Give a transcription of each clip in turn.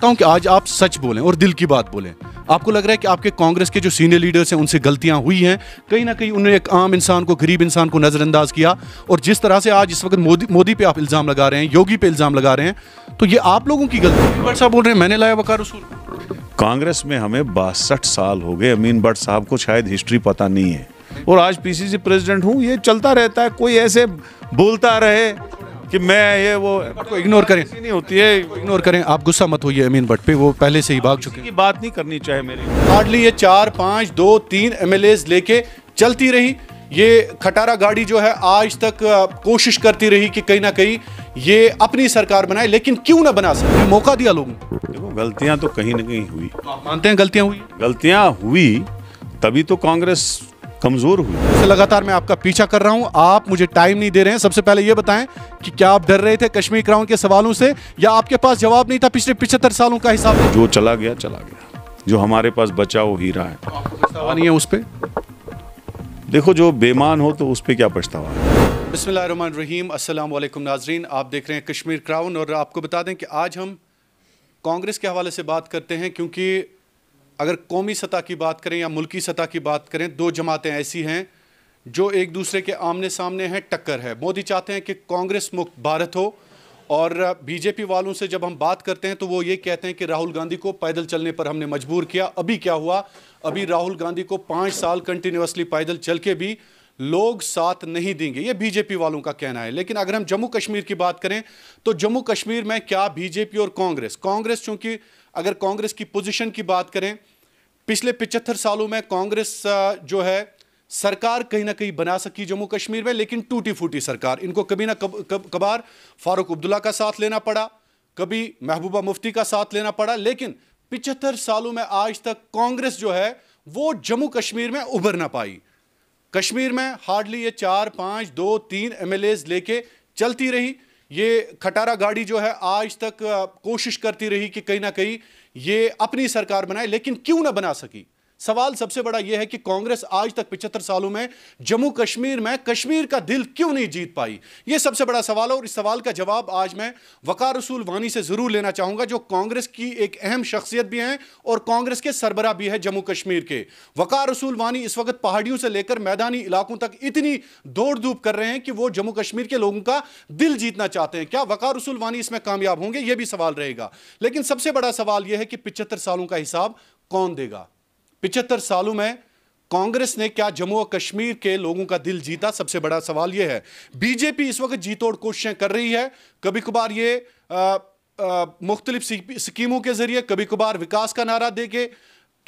चाहता हूं कि आज आप सच बोलें और दिल की बात बोलें आपको लग रहा है कि आपके कांग्रेस के जो सीनियर लीडर्स हैं उनसे गलतियां हुई हैं कहीं ना कहीं उन्होंने एक आम इंसान को गरीब इंसान को नज़रअंदाज किया और जिस तरह से आज इस वक्त मोदी मोदी पे आप इल्ज़ाम लगा रहे हैं योगी पे इल्ज़ाम लगा रहे हैं तो ये आप लोगों की गलती है साहब बोल रहे हैं मैंने लाया वकार रसूल कांग्रेस में हमें बासठ साल हो गए अमीन भट्ट साहब को शायद हिस्ट्री पता नहीं है और आज पीसीसी प्रेसिडेंट हूँ ये चलता रहता है कोई ऐसे बोलता रहे कि मैं ये वो आपको इग्नोर करें नहीं होती है इग्नोर करें आप गुस्सा मत होइए अमीन भट्ट पे वो पहले से ही भाग चुके हैं बात नहीं करनी चाहिए मेरे हार्डली ये चार पाँच दो तीन एम लेके चलती रही ये खटारा गाड़ी जो है आज तक कोशिश करती रही कि कहीं ना कहीं ये अपनी सरकार बनाए लेकिन क्यों ना बना सके मौका दिया लोगों को देखो गलतियाँ तो कहीं ना कहीं हुई तो आप मानते हैं गलतियां हुई गलतियां हुई तभी तो कांग्रेस कमज़ोर हुई ऐसे लगातार मैं आपका पीछा कर रहा हूं आप मुझे टाइम नहीं दे रहे हैं सबसे पहले यह बताएं कि क्या आप डर रहे थे कश्मीर क्राउन के सवालों से या आपके पास जवाब नहीं था पिछले पिछहत्तर सालों का हिसाब जो चला गया चला गया जो हमारे पास बचा वो हीरा है पछतावा नहीं है उस पर देखो जो बेमान हो तो उस पर क्या पछतावा है रहीम अल्लाम नाजरीन आप देख रहे हैं कश्मीर क्राउन और आपको बता दें कि आज हम कांग्रेस के हवाले से बात करते हैं क्योंकि अगर कौमी सतह की बात करें या मुल्की सतह की बात करें दो जमातें ऐसी हैं जो एक दूसरे के आमने सामने हैं टक्कर है मोदी चाहते हैं कि कांग्रेस मुक्त भारत हो और बीजेपी वालों से जब हम बात करते हैं तो वो ये कहते हैं कि राहुल गांधी को पैदल चलने पर हमने मजबूर किया अभी क्या हुआ अभी राहुल गांधी को पाँच साल कंटिन्यूसली पैदल चल के भी लोग साथ नहीं देंगे ये बीजेपी वालों का कहना है लेकिन अगर हम जम्मू कश्मीर की बात करें तो जम्मू कश्मीर में क्या बीजेपी और कांग्रेस कांग्रेस चूंकि अगर कांग्रेस की पोजीशन की बात करें पिछले पिचहत्तर सालों में कांग्रेस जो है सरकार कहीं ना कहीं बना सकी जम्मू कश्मीर में लेकिन टूटी फूटी सरकार इनको कभी ना कब, कब कबार फारूक अब्दुल्ला का साथ लेना पड़ा कभी महबूबा मुफ्ती का साथ लेना पड़ा लेकिन पिचहत्तर सालों में आज तक कांग्रेस जो है वो जम्मू कश्मीर में उभर ना पाई कश्मीर में हार्डली ये चार पाँच दो तीन एम लेके चलती रही ये खटारा गाड़ी जो है आज तक कोशिश करती रही कि कहीं ना कहीं ये अपनी सरकार बनाए लेकिन क्यों ना बना सकी सवाल सबसे बड़ा यह है कि कांग्रेस आज तक पिछहत्तर सालों में जम्मू कश्मीर में कश्मीर का दिल क्यों नहीं जीत पाई यह सबसे बड़ा सवाल है और इस सवाल का जवाब आज मैं वकार रसूल वानी से ज़रूर लेना चाहूंगा जो कांग्रेस की एक अहम शख्सियत भी हैं और कांग्रेस के सरबरा भी है जम्मू कश्मीर के वकार रसूल वानी इस वक्त पहाड़ियों से लेकर मैदानी इलाकों तक इतनी दौड़ धूप कर रहे हैं कि वो जम्मू कश्मीर के लोगों का दिल जीतना चाहते हैं क्या वकार रसूल वानी इसमें कामयाब होंगे यह भी सवाल रहेगा लेकिन सबसे बड़ा सवाल यह है कि पिछहत्तर सालों का हिसाब कौन देगा पिचहत्तर सालों में कांग्रेस ने क्या जम्मू और कश्मीर के लोगों का दिल जीता सबसे बड़ा सवाल यह है बीजेपी इस वक्त जीतोड़ कोशिशें कर रही है कभी कभार ये मुख्तलिफ स्कीमों के जरिए कभी कभार विकास का नारा दे के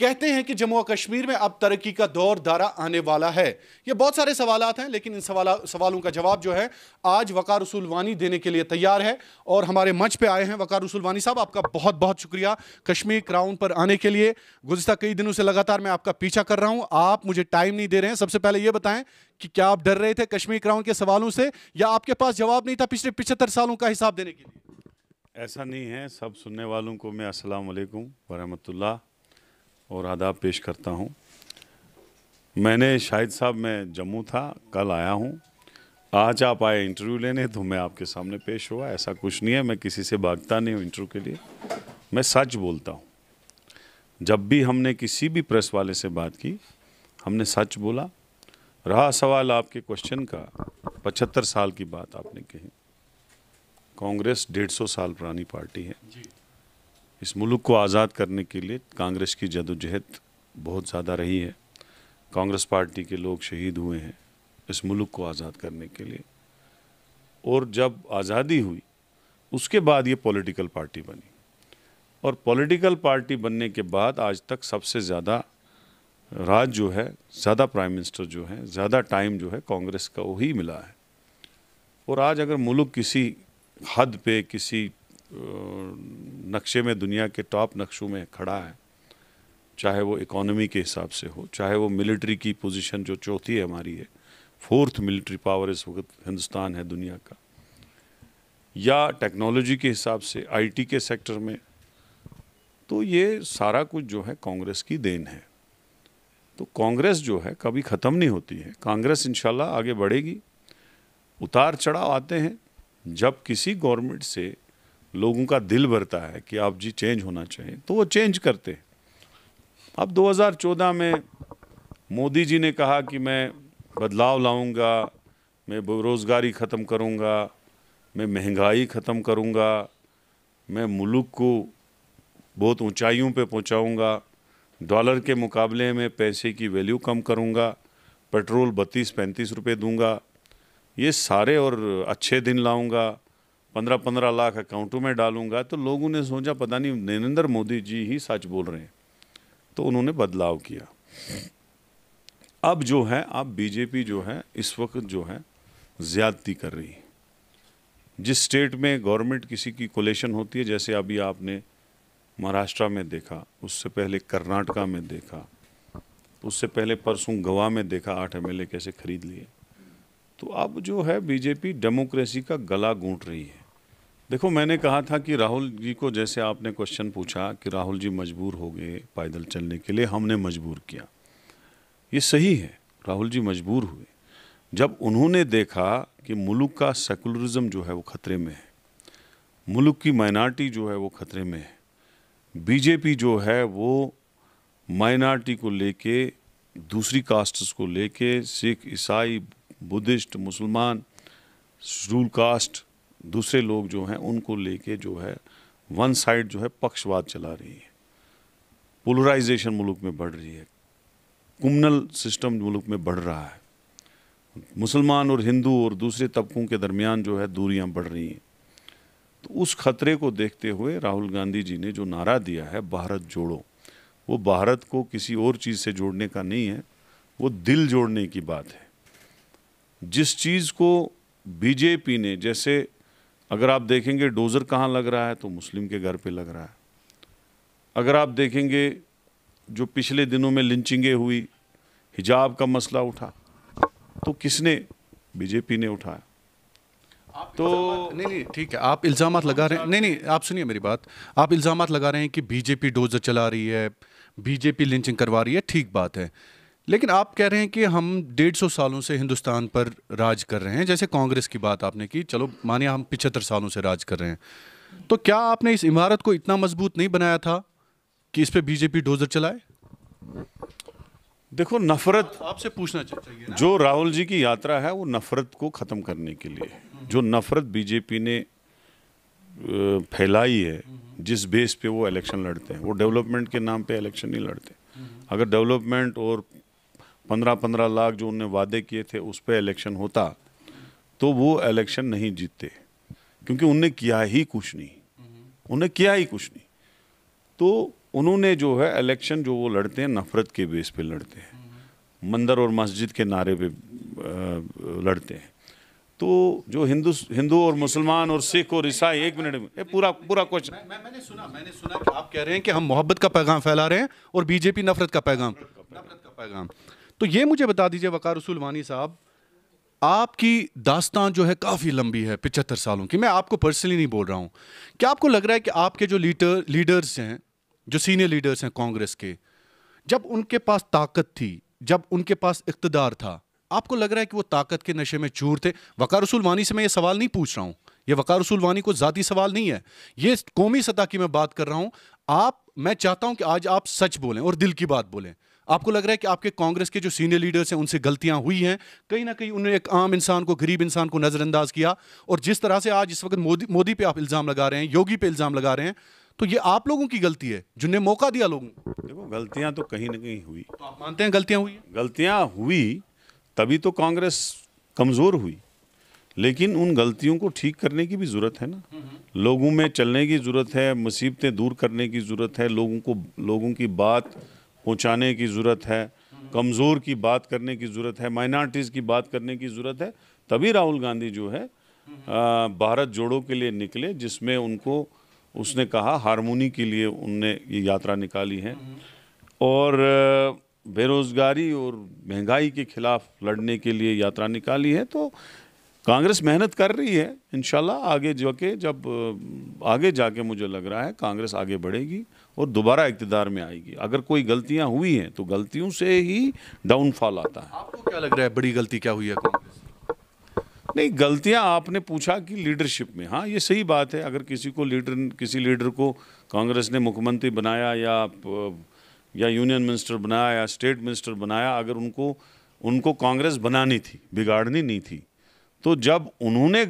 कहते हैं कि जम्मू और कश्मीर में अब तरक्की का दौर दारा आने वाला है ये बहुत सारे सवाल हैं लेकिन इन सवाल सवालों का जवाब जो है आज वकार वानी देने के लिए तैयार है और हमारे मंच पे आए हैं वकार वानी साहब आपका बहुत बहुत शुक्रिया कश्मीर क्राउन पर आने के लिए गुजशत कई दिनों से लगातार मैं आपका पीछा कर रहा हूँ आप मुझे टाइम नहीं दे रहे हैं सबसे पहले ये बताएं कि क्या आप डर रहे थे कश्मीर क्राउन के सवालों से या आपके पास जवाब नहीं था पिछले पिछहत्तर सालों का हिसाब देने के लिए ऐसा नहीं है सब सुनने वालों को मैं असलकम वरहमतुल्ला और आदाब पेश करता हूँ मैंने शाहिद साहब मैं जम्मू था कल आया हूँ आज आप आए इंटरव्यू लेने तो मैं आपके सामने पेश हुआ ऐसा कुछ नहीं है मैं किसी से भागता नहीं हूँ इंटरव्यू के लिए मैं सच बोलता हूँ जब भी हमने किसी भी प्रेस वाले से बात की हमने सच बोला रहा सवाल आपके क्वेश्चन का पचहत्तर साल की बात आपने कही कांग्रेस डेढ़ सौ साल पुरानी पार्टी है इस मुल्क को आज़ाद करने के लिए कांग्रेस की जदोजहद बहुत ज़्यादा रही है कांग्रेस पार्टी के लोग शहीद हुए हैं इस मुल्क को आज़ाद करने के लिए और जब आज़ादी हुई उसके बाद ये पॉलिटिकल पार्टी बनी और पॉलिटिकल पार्टी बनने के बाद आज तक सबसे ज़्यादा राज जो है ज़्यादा प्राइम मिनिस्टर जो है ज़्यादा टाइम जो है कांग्रेस का वही मिला है और आज अगर मुल्क किसी हद पे किसी नक्शे में दुनिया के टॉप नक्शों में खड़ा है चाहे वो इकोनॉमी के हिसाब से हो चाहे वो मिलिट्री की पोजीशन जो चौथी है हमारी है फोर्थ मिलिट्री पावर इस वक्त हिंदुस्तान है दुनिया का या टेक्नोलॉजी के हिसाब से आईटी के सेक्टर में तो ये सारा कुछ जो है कांग्रेस की देन है तो कांग्रेस जो है कभी ख़त्म नहीं होती है कांग्रेस इंशाल्लाह आगे बढ़ेगी उतार चढ़ाव आते हैं जब किसी गवर्नमेंट से लोगों का दिल भरता है कि आप जी चेंज होना चाहिए तो वो चेंज करते अब 2014 में मोदी जी ने कहा कि मैं बदलाव लाऊंगा मैं बेरोज़गारी ख़त्म करूंगा मैं महंगाई ख़त्म करूंगा मैं मुल्क को बहुत ऊंचाइयों पे पहुंचाऊंगा डॉलर के मुकाबले में पैसे की वैल्यू कम करूंगा पेट्रोल बत्तीस पैंतीस रुपये दूंगा ये सारे और अच्छे दिन लाऊंगा पंद्रह पंद्रह लाख अकाउंटों में डालूंगा तो लोगों ने सोचा पता नहीं नरेंद्र मोदी जी ही सच बोल रहे हैं तो उन्होंने बदलाव किया अब जो है अब बीजेपी जो है इस वक्त जो है ज़्यादती कर रही है जिस स्टेट में गवर्नमेंट किसी की कोलेशन होती है जैसे अभी आपने महाराष्ट्र में देखा उससे पहले कर्नाटका में देखा उससे पहले परसों गोवा में देखा आठ एम कैसे खरीद लिए तो अब जो है बीजेपी डेमोक्रेसी का गला गूंट रही है देखो मैंने कहा था कि राहुल जी को जैसे आपने क्वेश्चन पूछा कि राहुल जी मजबूर हो गए पैदल चलने के लिए हमने मजबूर किया ये सही है राहुल जी मजबूर हुए जब उन्होंने देखा कि मुल्क का सेकुलरिज्म जो है वो ख़तरे में है मुल्क की माइनार्टी जो है वो ख़तरे में है बीजेपी जो है वो माइनार्टी को लेके दूसरी कास्ट्स को लेके सिख ईसाई बुद्धिस्ट मुसलमान रूल कास्ट दूसरे लोग जो हैं उनको लेके जो है वन साइड जो है पक्षवाद चला रही है पोलराइजेशन मुल्क में बढ़ रही है कुमनल सिस्टम मुल्क में बढ़ रहा है मुसलमान और हिंदू और दूसरे तबकों के दरमियान जो है दूरियां बढ़ रही हैं तो उस खतरे को देखते हुए राहुल गांधी जी ने जो नारा दिया है भारत जोड़ो वो भारत को किसी और चीज़ से जोड़ने का नहीं है वो दिल जोड़ने की बात है जिस चीज़ को बीजेपी ने जैसे अगर आप देखेंगे डोज़र कहाँ लग रहा है तो मुस्लिम के घर पे लग रहा है अगर आप देखेंगे जो पिछले दिनों में लिंचिंगें हुई हिजाब का मसला उठा तो किसने बीजेपी ने उठाया तो नहीं नहीं ठीक है आप इल्ज़ाम लगा रहे हैं नहीं नहीं आप सुनिए मेरी बात आप इल्ज़ाम लगा रहे हैं कि बीजेपी डोजर चला रही है बीजेपी लिंचिंग करवा रही है ठीक बात है लेकिन आप कह रहे हैं कि हम डेढ़ सौ सालों से हिंदुस्तान पर राज कर रहे हैं जैसे कांग्रेस की बात आपने की चलो मानिए हम पिछहत्तर सालों से राज कर रहे हैं तो क्या आपने इस इमारत को इतना मजबूत नहीं बनाया था कि इस पर बीजेपी डोजर चलाए देखो नफरत आपसे पूछना चाहिए ना? जो राहुल जी की यात्रा है वो नफरत को ख़त्म करने के लिए जो नफरत बीजेपी ने फैलाई है जिस बेस पे वो इलेक्शन लड़ते हैं वो डेवलपमेंट के नाम पे इलेक्शन नहीं लड़ते हम्म। अगर डेवलपमेंट और पंद्रह पंद्रह लाख जो उनने वादे किए थे उस पर इलेक्शन होता तो वो इलेक्शन नहीं जीतते क्योंकि उनने किया ही कुछ नहीं उन्हें किया ही कुछ नहीं तो उन्होंने जो है इलेक्शन जो वो लड़ते हैं नफरत के बेस पे लड़ते हैं मंदिर और मस्जिद के नारे पे लड़ते हैं तो जो हिंदू हिंदू और मुसलमान और सिख और ईसाई एक मिनट में पूरा पूरा क्वेश्चन मैं, मैं, मैंने सुना मैंने सुना कि आप कह रहे हैं कि हम मोहब्बत का पैगाम फैला रहे हैं और बीजेपी नफरत का पैगाम नफरत का पैगाम तो ये मुझे बता दीजिए वकार वानी साहब आपकी दास्तान जो है काफ़ी लंबी है पिचहत्तर सालों की मैं आपको पर्सनली नहीं बोल रहा हूँ क्या आपको लग रहा है कि आपके जो लीडर लीडर्स हैं जो सीनियर लीडर्स हैं कांग्रेस के जब उनके पास ताकत थी जब उनके पास इकतदार था आपको लग रहा है कि वो ताकत के नशे में चूर थे वकार रसूल वानी से मैं ये सवाल नहीं पूछ रहा हूँ ये वकार रसूल वानी को ज़ाती सवाल नहीं है ये कौमी सतह की मैं बात कर रहा हूँ आप मैं चाहता हूँ कि आज आप सच बोलें और दिल की बात बोलें आपको लग रहा है कि आपके कांग्रेस के जो सीनियर लीडर्स हैं उनसे गलतियां हुई हैं कहीं ना कहीं उन्होंने एक आम इंसान को गरीब इंसान को नज़रअंदाज किया और जिस तरह से आज इस वक्त मोदी मोदी पे आप इल्ज़ाम लगा रहे हैं योगी पे इल्ज़ाम लगा रहे हैं तो ये आप लोगों की गलती है जिनने मौका दिया लोगों को देखो गलतियां तो कहीं ना कहीं हुई तो आप मानते हैं गलतियां हुई गलतियां हुई तभी तो कांग्रेस कमज़ोर हुई लेकिन उन गलतियों को ठीक करने की भी ज़रूरत है ना हम्म। लोगों में चलने की ज़रूरत है मुसीबतें दूर करने की ज़रूरत है लोगों को लोगों की बात पहुँचाने की ज़रूरत है कमज़ोर की बात करने की ज़रूरत है माइनॉरिटीज़ की बात करने की ज़रूरत है तभी राहुल गांधी जो है भारत जोड़ो के लिए निकले जिसमें उनको उसने कहा हारमोनी के लिए उनने ये यात्रा निकाली है और बेरोज़गारी और महंगाई के ख़िलाफ़ लड़ने के लिए यात्रा निकाली है तो कांग्रेस मेहनत कर रही है इन आगे जाके जब आगे जाके मुझे लग रहा है कांग्रेस आगे बढ़ेगी और दोबारा इकतदार में आएगी अगर कोई गलतियां हुई हैं तो गलतियों से ही डाउनफॉल आता है आपको क्या लग रहा है बड़ी गलती क्या हुई है कांग्रेस नहीं गलतियां आपने पूछा कि लीडरशिप में हाँ ये सही बात है अगर किसी को लीडर किसी लीडर को कांग्रेस ने मुख्यमंत्री बनाया या या यूनियन मिनिस्टर बनाया या स्टेट मिनिस्टर बनाया अगर उनको उनको कांग्रेस बनानी थी बिगाड़नी नहीं थी तो जब उन्होंने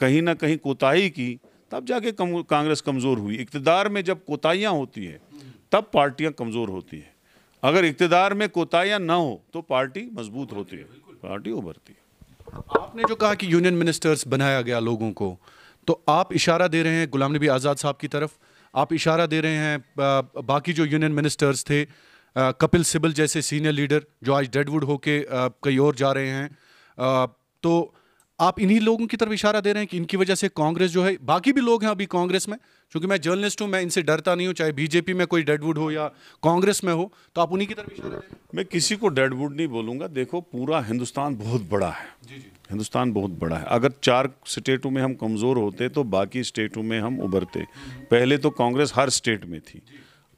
कहीं ना कहीं कोताही की तब जाके कम, कांग्रेस कमज़ोर हुई इकतदार में जब कोताहियाँ होती है तब पार्टियाँ कमज़ोर होती हैं अगर इकतदार में कोताहियाँ ना हो तो पार्टी मजबूत होती है पार्टी उभरती है आपने जो कहा कि यूनियन मिनिस्टर्स बनाया गया लोगों को तो आप इशारा दे रहे हैं गुलाम नबी आज़ाद साहब की तरफ आप इशारा दे रहे हैं बाकी जो यूनियन मिनिस्टर्स थे कपिल सिबल जैसे सीनियर लीडर जो आज डेडवुड होके कई और जा रहे हैं तो आप इन्हीं लोगों की तरफ इशारा दे रहे हैं कि इनकी वजह से कांग्रेस जो है बाकी भी लोग हैं अभी कांग्रेस में क्योंकि मैं जर्नलिस्ट हूं मैं इनसे डरता नहीं हूं चाहे बीजेपी में कोई डेडवुड हो या कांग्रेस में हो तो आप उन्हीं की तरफ इशारा दे मैं किसी को डेडवुड नहीं बोलूंगा देखो पूरा हिंदुस्तान बहुत बड़ा है जी जी हिंदुस्तान बहुत बड़ा है अगर चार स्टेटों में हम कमज़ोर होते तो बाकी स्टेटों में हम उभरते पहले तो कांग्रेस हर स्टेट में थी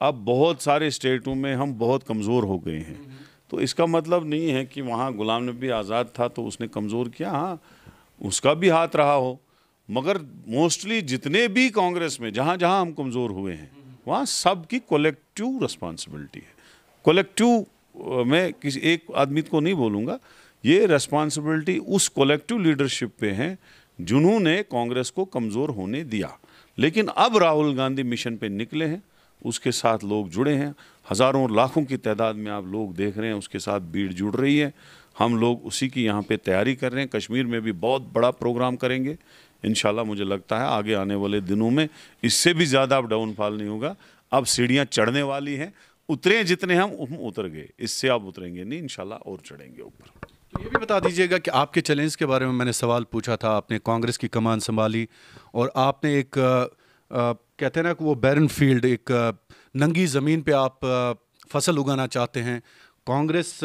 अब बहुत सारे स्टेटों में हम बहुत कमज़ोर हो गए हैं हम्म। तो इसका मतलब नहीं है कि वहाँ गुलाम नबी आज़ाद था तो उसने कमज़ोर किया हाँ उसका भी हाथ रहा हो मगर मोस्टली जितने भी कांग्रेस में जहाँ जहाँ हम कमज़ोर हुए हैं वहाँ सब की कोलेक्टिव रिस्पॉन्सिबिलिटी है कोलेक्टिव मैं किसी एक आदमी को नहीं बोलूँगा ये रेस्पॉन्सिबिलिटी उस कोलेक्टिव लीडरशिप पे हैं जिन्होंने कांग्रेस को कमज़ोर होने दिया लेकिन अब राहुल गांधी मिशन पे निकले हैं उसके साथ लोग जुड़े हैं हज़ारों लाखों की तादाद में आप लोग देख रहे हैं उसके साथ भीड़ जुड़ रही है हम लोग उसी की यहाँ पे तैयारी कर रहे हैं कश्मीर में भी बहुत बड़ा प्रोग्राम करेंगे इन मुझे लगता है आगे आने वाले दिनों में इससे भी ज़्यादा अब डाउनफॉल नहीं होगा अब सीढ़ियाँ चढ़ने वाली हैं उतरे जितने हम उतर गए इससे आप उतरेंगे नहीं इनशाला और चढ़ेंगे ऊपर तो ये भी बता दीजिएगा कि आपके चैलेंज के बारे में मैंने सवाल पूछा था आपने कांग्रेस की कमान संभाली और आपने एक आ, आ, कहते हैं ना कि वो बैरन फील्ड एक आ, नंगी ज़मीन पे आप फसल उगाना चाहते हैं कांग्रेस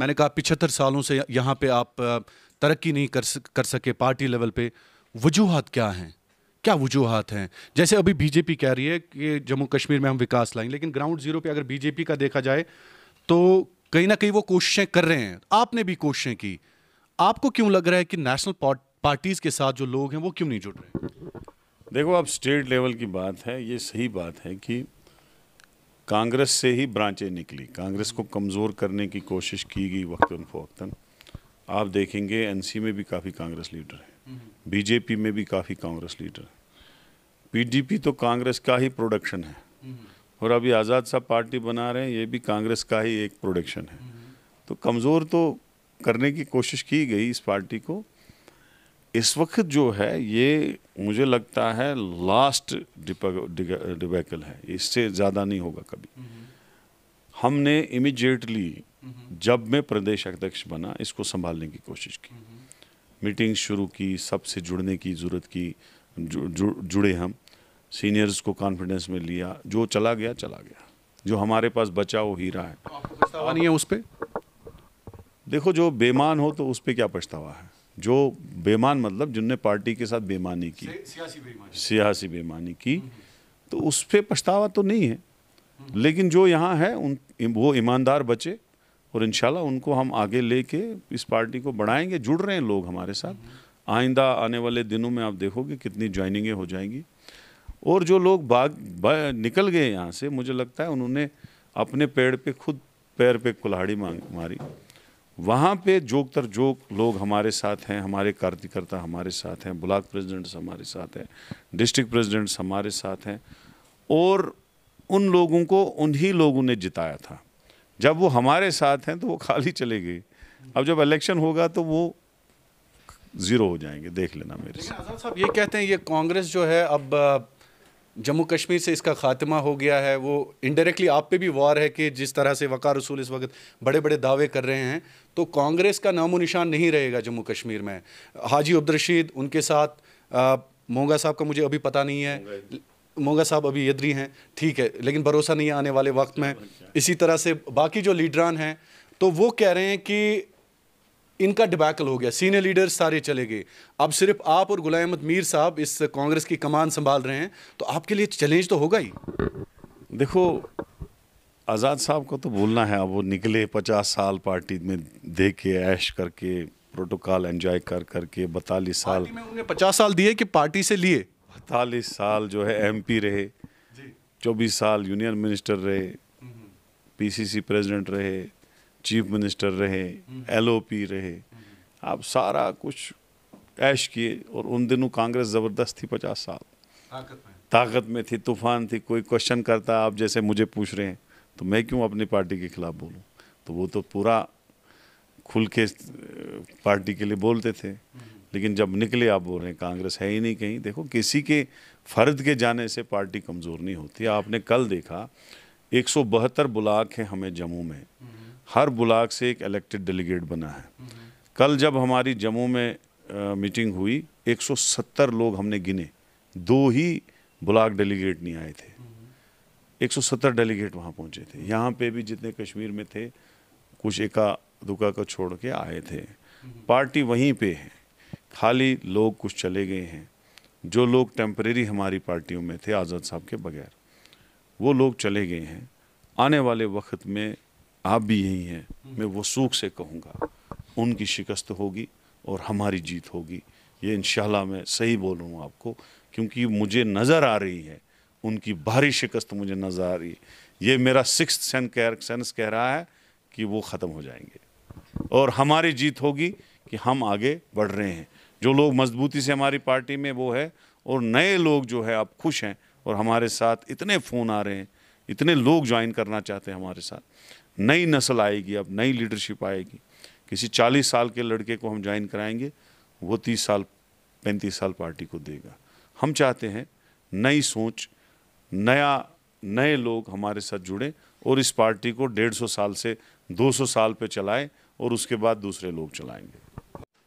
मैंने कहा पिछहत्तर सालों से यहाँ पे आप तरक्की नहीं कर कर सके पार्टी लेवल पे वजूहत क्या हैं क्या वजूहत हैं जैसे अभी बीजेपी कह रही है कि जम्मू कश्मीर में हम विकास लाएंगे लेकिन ग्राउंड ज़ीरो पे अगर बीजेपी का देखा जाए तो कहीं ना कहीं वो कोशिशें कर रहे हैं आपने भी कोशिशें की आपको क्यों लग रहा है कि नेशनल पार्टीज़ के साथ जो लोग हैं वो क्यों नहीं जुड़ रहे देखो अब स्टेट लेवल की बात है ये सही बात है कि कांग्रेस से ही ब्रांचें निकली कांग्रेस को कमज़ोर करने की कोशिश की गई वक्ता फोक्ता आप देखेंगे एनसी में भी काफ़ी कांग्रेस लीडर है हम्म। बीजेपी में भी काफ़ी कांग्रेस लीडर है पीडीपी तो कांग्रेस का ही प्रोडक्शन है हम्म। और अभी आज़ाद साहब पार्टी बना रहे हैं ये भी कांग्रेस का ही एक प्रोडक्शन है हम्म। तो कमज़ोर तो करने की कोशिश की गई इस पार्टी को इस वक्त जो है ये मुझे लगता है लास्ट डिबेकल है इससे ज़्यादा नहीं होगा कभी हम्म। हमने इमिजिएटली हम्म। जब मैं प्रदेश अध्यक्ष बना इसको संभालने की कोशिश की हम्म। मीटिंग शुरू की सबसे जुड़ने की ज़रूरत की जु, जु, जुड़े हम सीनियर्स को कॉन्फिडेंस में लिया जो चला गया चला गया जो हमारे पास बचा वो हीरा है है उस पर देखो जो बेमान हो तो उस पर क्या पछतावा है जो बेमान मतलब जिनने पार्टी के साथ बेमानी की सियासी बेमानी की हम्म, हम्म। तो उस पर पछतावा तो नहीं है हम्म। लेकिन जो यहाँ है उन वो ईमानदार बचे और इन उनको हम आगे लेके इस पार्टी को बढ़ाएंगे जुड़ रहे हैं लोग हमारे साथ आइंदा आने वाले दिनों में आप देखोगे कितनी ज्वाइनिंगें हो जाएंगी और जो लोग बा, निकल गए यहाँ से मुझे लगता है उन्होंने अपने पेड़ पे खुद पैर पे कुल्हाड़ी मांग मारी वहाँ पे जोक तर जोक लोग हमारे साथ हैं हमारे कार्यकर्ता हमारे साथ हैं ब्लॉक प्रेसिडेंट्स हमारे साथ हैं डिस्ट्रिक्ट प्रेसिडेंट्स हमारे साथ हैं और उन लोगों को उन्हीं लोगों ने जिताया था जब वो हमारे साथ हैं तो वो खाली चले गए अब जब इलेक्शन होगा तो वो ज़ीरो हो जाएंगे देख लेना मेरे साथ साहब ये कहते हैं ये कांग्रेस जो है अब जम्मू कश्मीर से इसका खात्मा हो गया है वो इनडायरेक्टली आप पे भी वार है कि जिस तरह से वकार रसूल इस वक्त बड़े बड़े दावे कर रहे हैं तो कांग्रेस का नामो निशान नहीं रहेगा जम्मू कश्मीर में हाजी अब्दरशीद उनके साथ मोगा मोंगा साहब का मुझे अभी पता नहीं है मोंगा साहब अभी यदरी हैं ठीक है लेकिन भरोसा नहीं आने वाले वक्त में अच्छा, अच्छा। इसी तरह से बाकी जो लीडरान हैं तो वो कह रहे हैं कि इनका डिबैकल हो गया सीनियर लीडर सारे चले गए अब सिर्फ आप और गुलाम अहमद मीर साहब इस कांग्रेस की कमान संभाल रहे हैं तो आपके लिए चैलेंज तो होगा ही देखो आज़ाद साहब को तो भूलना है अब वो निकले पचास साल पार्टी में दे के ऐश करके प्रोटोकॉल एंजॉय कर करके बतालीस साल उन्हें पचास साल दिए कि पार्टी से लिए बतालीस साल जो है एमपी रहे चौबीस साल यूनियन मिनिस्टर रहे पीसीसी हम्म, प्रेसिडेंट हम्म। रहे चीफ मिनिस्टर रहे एलओपी रहे आप सारा कुछ ऐश किए और उन दिनों कांग्रेस ज़बरदस्त थी पचास साल ताकत में थी तूफान थी कोई क्वेश्चन करता आप जैसे मुझे पूछ रहे हैं तो मैं क्यों अपनी पार्टी के खिलाफ बोलूँ तो वो तो पूरा खुल के पार्टी के लिए बोलते थे लेकिन जब निकले आप बोल रहे हैं कांग्रेस है ही नहीं कहीं देखो किसी के फर्द के जाने से पार्टी कमज़ोर नहीं होती आपने कल देखा एक सौ ब्लाक हैं हमें जम्मू में हर ब्लाक से एक इलेक्टेड डेलीगेट बना है कल जब हमारी जम्मू में आ, मीटिंग हुई 170 लोग हमने गिने दो ही ब्लाक डेलीगेट नहीं आए थे 170 डेलीगेट वहाँ पहुँचे थे यहाँ पे भी जितने कश्मीर में थे कुछ एका दुका को छोड़ के आए थे पार्टी वहीं पे है खाली लोग कुछ चले गए हैं जो लोग टेम्परेरी हमारी पार्टियों में थे आज़ाद साहब के बगैर वो लोग चले गए हैं आने वाले वक्त में आप भी यही हैं मैं वसूख से कहूँगा उनकी शिकस्त होगी और हमारी जीत होगी ये इन मैं सही बोलूँ आपको क्योंकि मुझे नज़र आ रही है उनकी भारी शिकस्त मुझे नज़र आ रही है ये मेरा सिक्स सेंस कह सेंस कह रहा है कि वो ख़त्म हो जाएंगे और हमारी जीत होगी कि हम आगे बढ़ रहे हैं जो लोग मजबूती से हमारी पार्टी में वो है और नए लोग जो है आप खुश हैं और हमारे साथ इतने फ़ोन आ रहे हैं इतने लोग ज्वाइन करना चाहते हैं हमारे साथ नई नस्ल आएगी अब नई लीडरशिप आएगी किसी चालीस साल के लड़के को हम ज्वाइन कराएंगे वो तीस साल पैंतीस साल पार्टी को देगा हम चाहते हैं नई सोच नया नए लोग हमारे साथ जुड़ें और इस पार्टी को डेढ़ सौ साल से दो सौ साल पे चलाएं और उसके बाद दूसरे लोग चलाएंगे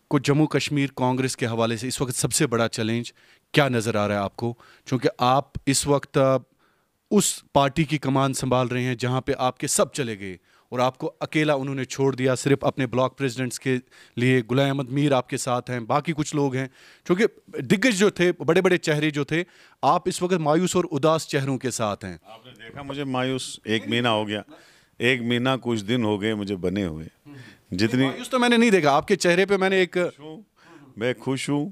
कुछ जम्मू कश्मीर कांग्रेस के हवाले से इस वक्त सबसे बड़ा चैलेंज क्या नज़र आ रहा है आपको क्योंकि आप इस वक्त उस पार्टी की कमान संभाल रहे हैं जहाँ पे आपके सब चले गए और आपको अकेला उन्होंने छोड़ दिया सिर्फ अपने ब्लॉक प्रेसिडेंट्स के लिए गुलाम अहमद मीर आपके साथ हैं बाकी कुछ लोग हैं क्योंकि दिग्गज जो थे बड़े बड़े चेहरे जो थे आप इस वक्त मायूस और उदास चेहरों के साथ हैं आपने देखा मुझे मायूस एक महीना हो गया एक महीना कुछ दिन हो गए मुझे बने हुए जितनी मायूस तो मैंने नहीं देखा आपके चेहरे पर मैंने एक मैं खुश हूँ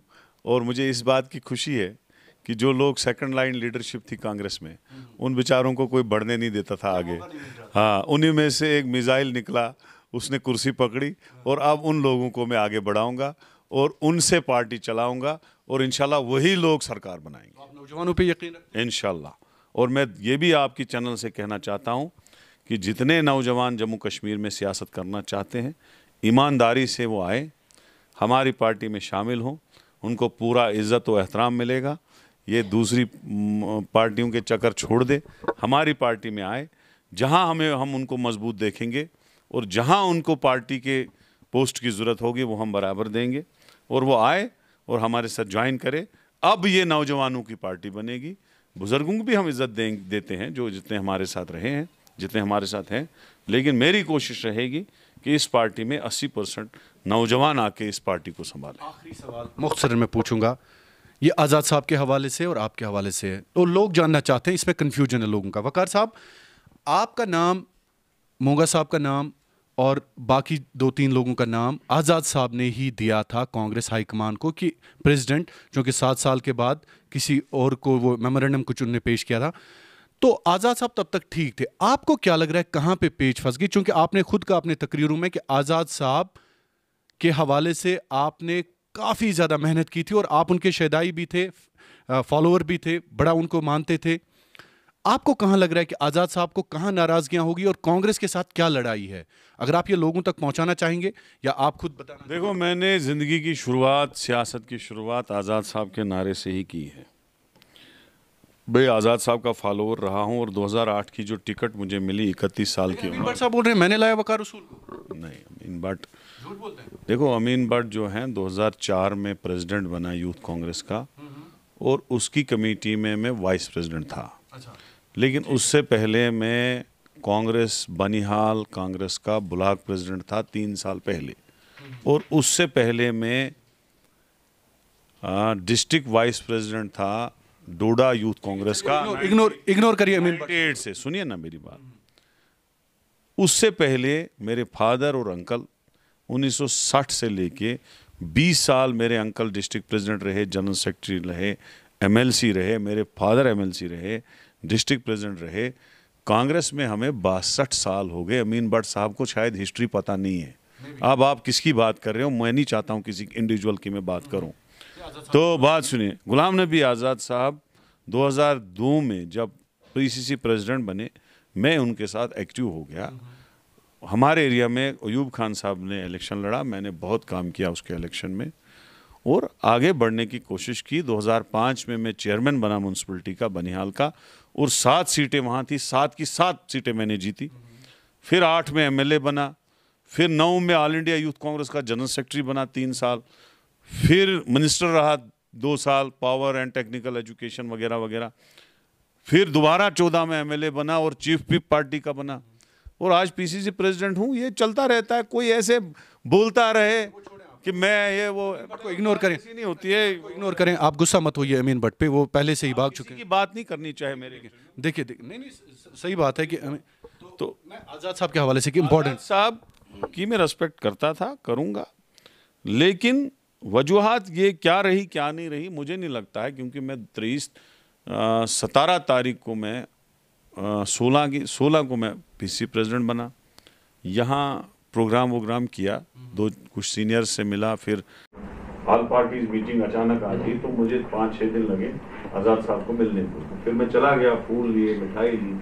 और मुझे इस बात की खुशी है कि जो लोग सेकंड लाइन लीडरशिप थी कांग्रेस में उन बेचारों को कोई बढ़ने नहीं देता था आगे हाँ उन्हीं में से एक मिज़ाइल निकला उसने कुर्सी पकड़ी और अब उन लोगों को मैं आगे बढ़ाऊंगा और उनसे पार्टी चलाऊंगा और इनशाला वही लोग सरकार बनाएंगे आप नौजवानों पर यकीन इनशाला और मैं ये भी आपकी चैनल से कहना चाहता हूँ कि जितने नौजवान जम्मू कश्मीर में सियासत करना चाहते हैं ईमानदारी से वो आए हमारी पार्टी में शामिल हों उनको पूरा इज़्ज़त व एहतराम मिलेगा ये दूसरी पार्टियों के चक्कर छोड़ दे हमारी पार्टी में आए जहां हमें हम उनको मजबूत देखेंगे और जहां उनको पार्टी के पोस्ट की ज़रूरत होगी वो हम बराबर देंगे और वो आए और हमारे साथ ज्वाइन करे अब ये नौजवानों की पार्टी बनेगी बुज़ुर्गों को भी हम इज़्ज़त दें देते हैं जो जितने हमारे साथ रहे हैं जितने हमारे साथ हैं लेकिन मेरी कोशिश रहेगी कि इस पार्टी में 80 परसेंट नौजवान आके इस पार्टी को संभालें आखिरी सवाल मुख्तर में पूछूंगा ये आज़ाद साहब के हवाले से और आपके हवाले से है तो लोग जानना चाहते हैं इसमें कन्फ्यूजन है लोगों का वकार साहब आपका नाम मोगा साहब का नाम और बाकी दो तीन लोगों का नाम आज़ाद साहब ने ही दिया था कांग्रेस हाईकमान को कि प्रेसिडेंट कि सात साल के बाद किसी और को वो मेमोरेंडम कुछ उनने पेश किया था तो आज़ाद साहब तब तक ठीक थे आपको क्या लग रहा है कहाँ पे पेज फंस गई क्योंकि आपने खुद का अपने तकरीरों में कि आज़ाद साहब के हवाले से आपने काफ़ी ज़्यादा मेहनत की थी और आप उनके शहदाई भी थे फॉलोअर भी थे बड़ा उनको मानते थे आपको कहाँ लग रहा है कि आज़ाद साहब को कहाँ नाराज़गियाँ होगी और कांग्रेस के साथ क्या लड़ाई है अगर आप ये लोगों तक पहुँचाना चाहेंगे या आप खुद बताना देखो मैंने ज़िंदगी की शुरुआत सियासत की शुरुआत आज़ाद साहब के नारे से ही की है भाई आज़ाद साहब का फॉलोअर रहा हूँ और 2008 की जो टिकट मुझे मिली इकतीस साल की उम्र हाँ। साहब बोल रहे हैं मैंने लाया वकार रसूल नहीं अमीन भट्ट देखो अमीन भट्ट जो हैं 2004 में प्रेसिडेंट बना यूथ कांग्रेस का और उसकी कमेटी में मैं वाइस प्रेसिडेंट था अच्छा। लेकिन उससे पहले मैं कांग्रेस बनिहाल कांग्रेस का ब्लाक प्रेजिडेंट था तीन साल पहले हम्म। और उससे पहले मैं डिस्ट्रिक्ट वाइस प्रेजिडेंट था डोडा यूथ कांग्रेस का इग्नोर इग्नोर करिए एट से सुनिए ना मेरी बात उससे पहले मेरे फादर और अंकल 1960 से लेके 20 साल मेरे अंकल डिस्ट्रिक्ट प्रेसिडेंट रहे जनरल सेक्रेटरी रहे एमएलसी रहे मेरे फादर एमएलसी रहे डिस्ट्रिक्ट प्रेसिडेंट रहे कांग्रेस में हमें बासठ साल हो गए अमीन भट्ट साहब को शायद हिस्ट्री पता नहीं है अब आप किसकी बात कर रहे हो मैं नहीं चाहता हूँ किसी इंडिविजुअल की मैं बात करूँ तो बात सुनिए गुलाम नबी आज़ाद साहब 2002 में जब पीसीसी प्रेसिडेंट बने मैं उनके साथ एक्टिव हो गया हमारे एरिया में अयूब खान साहब ने इलेक्शन लड़ा मैंने बहुत काम किया उसके इलेक्शन में और आगे बढ़ने की कोशिश की 2005 में मैं चेयरमैन बना म्यूनसिपलिटी का बनिहाल का और सात सीटें वहाँ थी सात की सात सीटें मैंने जीती फिर आठ में एमएलए बना फिर नौ में ऑल इंडिया यूथ कांग्रेस का जनरल सेक्रेटरी बना तीन साल फिर मिनिस्टर रहा दो साल पावर एंड टेक्निकल एजुकेशन वगैरह वगैरह फिर दोबारा चौदह में एमएलए बना और चीफ भी पार्टी का बना और आज पीसीसी प्रेसिडेंट हूँ ये चलता रहता है कोई ऐसे बोलता रहे कि मैं ये वो को इग्नोर करें नहीं होती है इग्नोर करें आप गुस्सा मत होइए अमीन भट्ट पे वो पहले से ही भाग चुके हैं बात नहीं करनी चाहिए मेरे देखिए नहीं नहीं सही बात है कि तो, तो- आज़ाद साहब के हवाले से कि इम्पोर्टेंट साहब की मैं रेस्पेक्ट करता था करूँगा लेकिन वजूहत ये क्या रही क्या नहीं रही मुझे नहीं लगता है क्योंकि मैं तेईस सतारह तारीख को मैं सोलह की सोलह को मैं पीसी प्रेसिडेंट बना यहाँ प्रोग्राम वोग्राम किया हम्म। दो कुछ सीनियर से मिला फिर ऑल पार्टी मीटिंग अचानक आ गई तो मुझे पाँच छः दिन लगे आज़ाद साहब को मिलने को फिर मैं चला गया फूल लिए मिठाई ली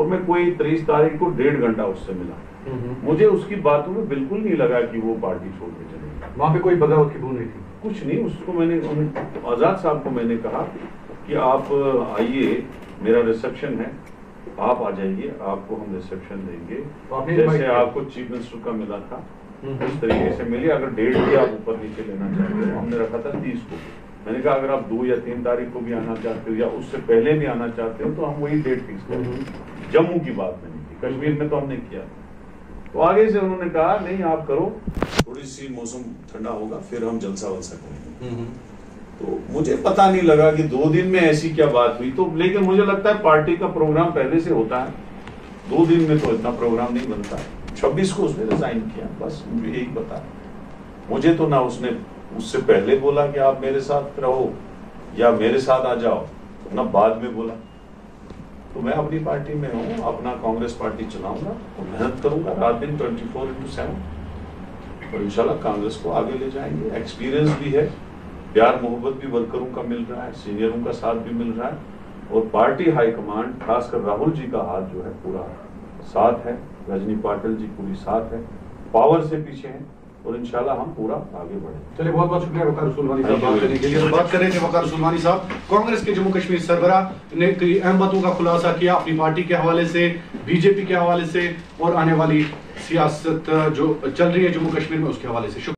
और मैं कोई तेईस तारीख को डेढ़ घंटा उससे मिला हम्म। मुझे उसकी बातों में बिल्कुल नहीं लगा कि वो पार्टी छोड़ के चले वहां पे कोई बगावत की बू नहीं थी कुछ नहीं उसको मैंने आज़ाद साहब को मैंने कहा कि आप आइए मेरा रिसेप्शन है आप आ जाइए आपको हम रिसेप्शन देंगे तो जैसे आपको चीफ मिनिस्टर का मिला था हम्म। उस तरीके से मिली अगर डेट भी आप ऊपर नीचे लेना हम्म। चाहते हो हमने रखा था तीस को मैंने कहा अगर आप दो या तीन तारीख को भी आना चाहते हो या उससे पहले भी आना चाहते हो तो हम वही डेट फिक्स करेंगे हम्म। जम्मू की बात नहीं थी कश्मीर में तो हमने किया तो आगे से उन्होंने कहा नहीं आप करो थोड़ी सी मौसम ठंडा होगा फिर हम जलसा वलसा करेंगे तो मुझे पता नहीं लगा कि दो दिन में ऐसी क्या बात हुई तो लेकिन मुझे लगता है पार्टी का प्रोग्राम पहले से होता है दो दिन में तो इतना प्रोग्राम नहीं बनता है छब्बीस को उसने रिजाइन किया बस मुझे यही पता मुझे तो ना उसने उससे पहले बोला कि आप मेरे साथ रहो या मेरे साथ आ जाओ ना बाद में बोला तो मैं अपनी पार्टी में हूँ अपना कांग्रेस पार्टी चलाऊंगा और मेहनत करूंगा रात दिन ट्वेंटी फोर इंटू सेवन और इंशाल्लाह कांग्रेस को आगे ले जाएंगे एक्सपीरियंस भी है प्यार मोहब्बत भी वर्करों का मिल रहा है सीनियरों का साथ भी मिल रहा है और पार्टी हाईकमांड खासकर राहुल जी का हाथ जो है पूरा साथ है रजनी पाटिल जी पूरी साथ है पावर से पीछे हैं और इंशाल्लाह हम पूरा आगे बढ़े चलिए बहुत बहुत शुक्रिया वकार सुलमानी साहब बात करने के लिए बात कर रहे थे वकार सुलमानी साहब कांग्रेस के जम्मू कश्मीर सरबरा ने कई अहम बातों का खुलासा किया अपनी पार्टी के हवाले से बीजेपी के हवाले से और आने वाली सियासत जो चल रही है जम्मू कश्मीर में उसके हवाले से